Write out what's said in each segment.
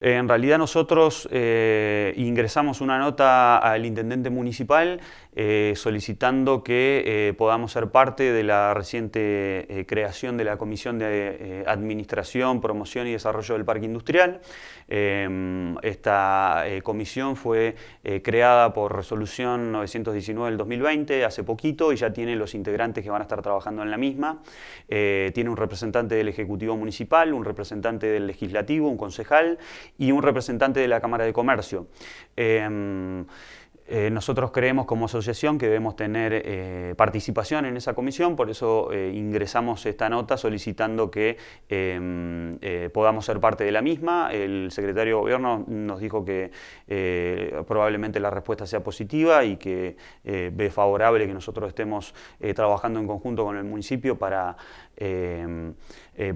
En realidad nosotros eh, ingresamos una nota al intendente municipal eh, solicitando que eh, podamos ser parte de la reciente creación de la Comisión de Administración, Promoción y Desarrollo del Parque Industrial. Em, esta comisión fue creada por resolución 919 del 2020, hace poquito, y ya tiene los integrantes que van a estar trabajando en la misma. tiene un representante del Ejecutivo Municipal, un representante del Legislativo, un concejal, y un representante de la Cámara de Comercio. Em, eh, nosotros creemos como asociación que debemos tener eh, participación en esa comisión, por eso eh, ingresamos esta nota solicitando que em, podamos ser parte de la misma. El secretario de Gobierno nos dijo que probablemente la respuesta sea positiva y que ve favorable que nosotros estemos trabajando en conjunto con el municipio para, em,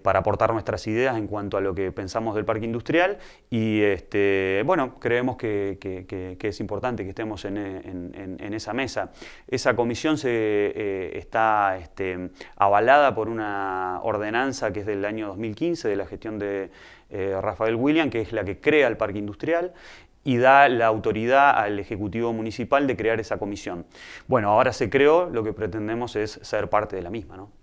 para aportar nuestras ideas en cuanto a lo que pensamos del parque industrial. Y este, bueno, creemos que es importante que estemos en, esa mesa. Esa comisión se, eh, está este, avalada por una ordenanza que es del año 2015 de la gestión de eh, Rafael William, que es la que crea el parque industrial y da la autoridad al Ejecutivo Municipal de crear esa comisión. Bueno, ahora se creó, lo que pretendemos es ser parte de la misma. ¿no?